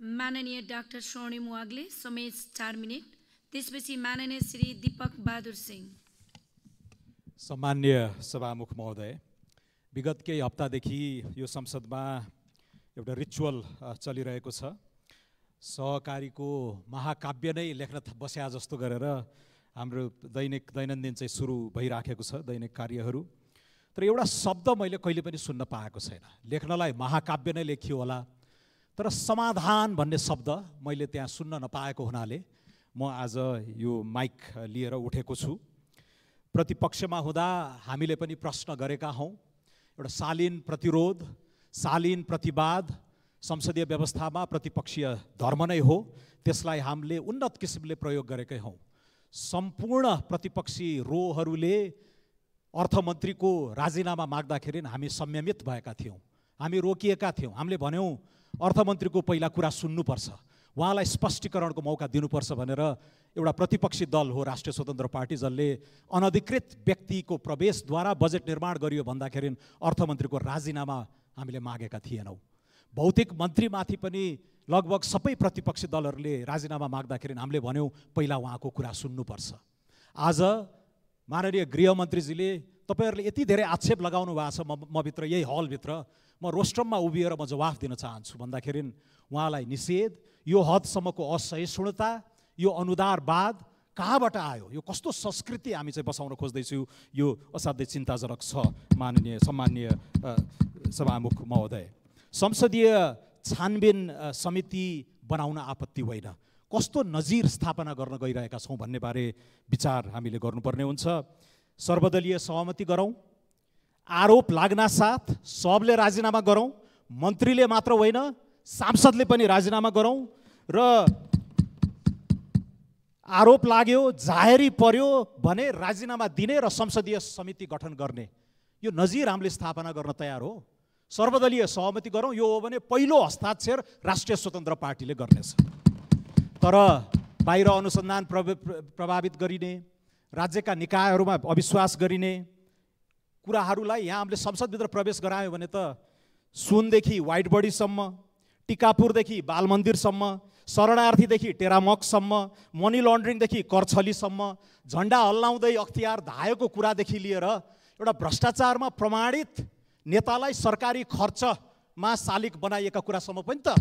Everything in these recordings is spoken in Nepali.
माननीय डाक्टर श्रोणी मुवागले समय चार मिनट त्यसपछि माननीय श्री दीपक बहादुर सिंह सम्मान्य सभामुख महोदय विगत केही हप्तादेखि यो संसदमा एउटा रिचुअल चलिरहेको छ सहकारीको महाकाव्य नै लेख्न बस्या जस्तो गरेर हाम्रो दैनिक दैनन्दिन चाहिँ सुरु भइराखेको छ दैनिक कार्यहरू तर एउटा शब्द मैले कहिले पनि सुन्न पाएको छैन लेख्नलाई महाकाव्य नै लेखियो होला तर समाधान भन्ने शब्द मैले त्यहाँ सुन्न नपाएको हुनाले म आज यो माइक लिएर उठेको छु प्रतिपक्षमा हुँदा हामीले पनि प्रश्न गरेका हौँ एउटा शालीन प्रतिरोध शालीन प्रतिवाद संसदीय व्यवस्थामा प्रतिपक्षीय धर्म नै हो त्यसलाई हामीले उन्नत किसिमले प्रयोग गरेकै हौँ सम्पूर्ण प्रतिपक्षी रोहरूले अर्थमन्त्रीको राजीनामा माग्दाखेरि हामी संयमित भएका थियौँ हामी रोकिएका थियौँ हामीले भन्यौँ अर्थमन्त्रीको पहिला कुरा सुन्नुपर्छ उहाँलाई स्पष्टीकरणको मौका दिनुपर्छ भनेर एउटा प्रतिपक्षी दल हो राष्ट्रिय स्वतन्त्र पार्टी जसले अनधिकृत व्यक्तिको प्रवेशद्वारा बजेट निर्माण गरियो भन्दाखेरि अर्थमन्त्रीको राजीनामा हामीले मागेका थिएनौँ भौतिक मन्त्रीमाथि पनि लगभग सबै प्रतिपक्षी दलहरूले राजीनामा माग्दाखेरि हामीले भन्यौँ पहिला उहाँको कुरा सुन्नुपर्छ आज माननीय गृहमन्त्रीजीले तपाईँहरूले यति धेरै आक्षेप लगाउनु भएको छ म मभित्र यही हलभित्र म रोस्ट्रममा उभिएर म जवाफ दिन चाहन्छु भन्दाखेरि उहाँलाई निषेध यो हदसम्मको असहिष्णुता यो अनुदारवाद कहाँबाट आयो यो कस्तो संस्कृति हामी चाहिँ बसाउन खोज्दैछु यो असाध्यै चिन्ताजनक छ माननीय सम्मान्य सभामुख महोदय संसदीय छानबिन समिति बनाउन आपत्ति होइन कस्तो नजिर स्थापना गर्न गइरहेका छौँ भन्नेबारे विचार हामीले गर्नुपर्ने हुन्छ सर्वदलीय सहमति गरौँ आरोप लाग्ना साथ सबले राजीनामा गरौँ मन्त्रीले मात्र होइन सांसदले पनि राजीनामा गरौँ र आरोप लाग्यो जाहेरी पर्यो भने राजीनामा दिने र संसदीय समिति गठन गर्ने यो नजिर हामीले स्थापना गर्न तयार हो सर्वदलीय सहमति गरौँ यो हो भने पहिलो हस्ताक्षर राष्ट्रिय स्वतन्त्र पार्टीले गर्नेछ तर बाहिर अनुसन्धान प्रभावित गरिने राज्यका निकायहरूमा अविश्वास गरिने कुराहरूलाई यहाँ हामीले संसदभित्र प्रवेश गरायौँ भने त सुनदेखि वाइट बडीसम्म टिकापुरदेखि बाल मन्दिरसम्म शरणार्थीदेखि टेरामकसम्म मनी लन्ड्रिङदेखि करछलीसम्म झन्डा हल्लाउँदै अख्तियार धाएको कुरादेखि लिएर एउटा भ्रष्टाचारमा प्रमाणित नेतालाई सरकारी खर्चमा शालिक बनाइएका कुरासम्म पनि त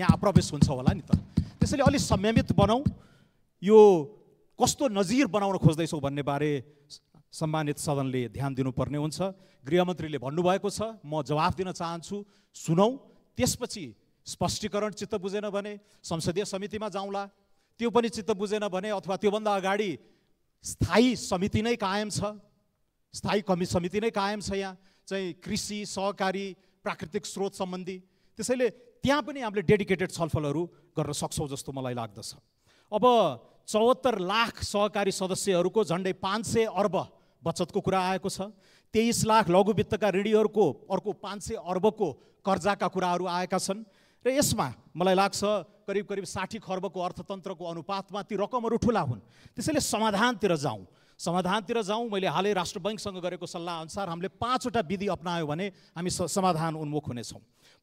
यहाँ प्रवेश हुन्छ होला नि त त्यसैले अलिक संयमित बनाऊ यो कस्तो नजिर बनाउन खोज्दैछौँ भन्ने बारे सम्मानित सदनले ध्यान दिनुपर्ने हुन्छ गृहमन्त्रीले भन्नुभएको छ म जवाफ दिन चाहन्छु सुनौ त्यसपछि स्पष्टीकरण चित्त बुझेन भने संसदीय समितिमा जाउँला त्यो पनि चित्त बुझेन भने अथवा त्योभन्दा अगाडि स्थायी समिति नै कायम छ स्थायी कमि समिति नै कायम छ यहाँ चाहिँ कृषि सहकारी प्राकृतिक स्रोत सम्बन्धी त्यसैले त्यहाँ पनि हामीले डेडिकेटेड छलफलहरू गर्न सक्छौँ जस्तो मलाई लाग्दछ अब चौहत्तर लाख सहकारी सदस्यहरूको झन्डै पाँच सय अर्ब बचतको कुरा आएको छ तेइस लाख वित्तका ऋणीहरूको अर्को पाँच सय अर्बको कर्जाका कुराहरू आएका छन् र यसमा मलाई लाग्छ करिब करिब साठी खर्बको अर्थतन्त्रको अनुपातमा ती रकमहरू ठुला हुन् त्यसैले समाधानतिर जाउँ समाधानतिर जाउँ मैले हालै राष्ट्र बैङ्कसँग गरेको सल्लाहअनुसार हामीले पाँचवटा विधि अप्नायौँ भने हामी समाधान उन्मुख हुनेछौँ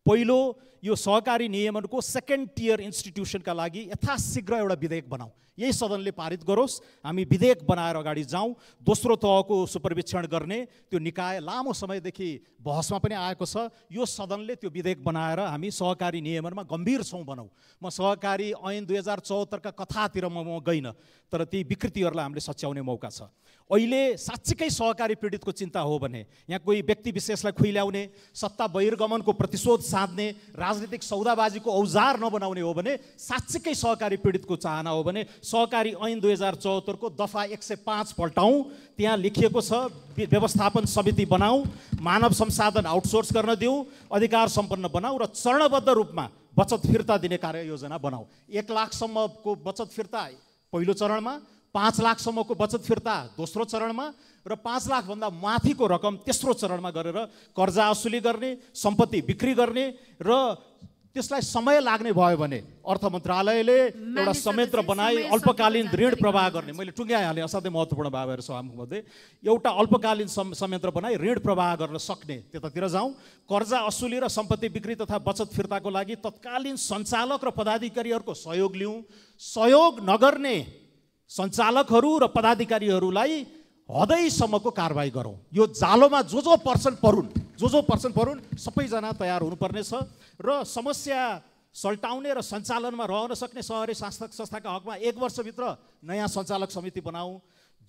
पहिलो यो सहकारी नियमनको सेकेन्ड टियर इन्स्टिट्युसनका लागि यथाशीघ्र एउटा विधेयक बनाऊ यही सदनले पारित गरोस् हामी विधेयक बनाएर अगाडि जाउँ दोस्रो तहको supervision गर्ने त्यो निकाय लामो समयदेखि बहसमा पनि आएको छ यो सदनले त्यो विधेयक बनाएर हामी सहकारी नियमनमा गम्भीर छौँ भनौँ म सहकारी ऐन दुई हजार चौहत्तरका कथातिर म म गइनँ तर ती विकृतिहरूलाई हामीले सच्याउने मौका छ अहिले साँच्चीकै सहकारी पीडितको चिन्ता हो भने यहाँ कोही व्यक्ति विशेषलाई खुइल्याउने सत्ता बहिर्गमनको प्रतिशोध साध्ने राजनीतिक सौदाबाजीको औजार नबनाउने हो भने साँच्चीकै सहकारी पीडितको चाहना हो भने सहकारी ऐन दुई हजार चौहत्तरको दफा एक सय पाँच पल्टाउँ त्यहाँ लेखिएको छ व्यवस्थापन समिति बनाऊ मानव संसाधन आउटसोर्स गर्न दिउँ अधिकार सम्पन्न बनाऊ र चरणबद्ध रूपमा बचत फिर्ता दिने कार्ययोजना बनाऊ एक लाखसम्मको बचत फिर्ता पहिलो चरणमा पाँच लाखसम्मको बचत फिर्ता दोस्रो चरणमा र पाँच लाखभन्दा माथिको रकम तेस्रो चरणमा गरेर कर्जा असुली गर्ने सम्पत्ति बिक्री गर्ने र त्यसलाई समय लाग्ने भयो भने अर्थ मन्त्रालयले एउटा संयन्त्र बनाई अल्पकालीन ऋण प्रवाह गर्ने मैले टुङ्ग्याइहालेँ असाध्यै महत्त्वपूर्ण भावहरू छ मध्ये एउटा अल्पकालीन संयन्त्र बनाई ऋण प्रवाह गर्न सक्ने त्यतातिर जाउँ कर्जा असुली र सम्पत्ति बिक्री तथा बचत फिर्ताको लागि तत्कालीन सञ्चालक र पदाधिकारीहरूको सहयोग लिउँ सहयोग नगर्ने सञ्चालकहरू र पदाधिकारीहरूलाई हदैसम्मको कारवाही गरौँ यो जालोमा जो जो पर्सन परुन् जो जो पर्सन परुन् सबैजना तयार हुनुपर्नेछ र समस्या सल्टाउने र सञ्चालनमा रहन सक्ने सहरी संस्था संस्थाका हकमा एक वर्षभित्र नयाँ सञ्चालक समिति बनाऊ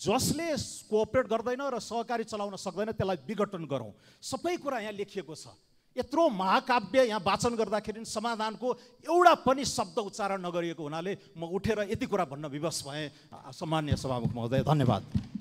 जसले कोअपरेट गर्दैन र सहकारी चलाउन सक्दैन त्यसलाई विघटन गरौँ सबै कुरा यहाँ लेखिएको छ यत्रो महाकाव्य यहाँ वाचन गर्दाखेरि समाधानको एउटा पनि शब्द उच्चारण नगरिएको हुनाले म उठेर यति कुरा भन्न विवश भएँ सामान्य सभामुख महोदय धन्यवाद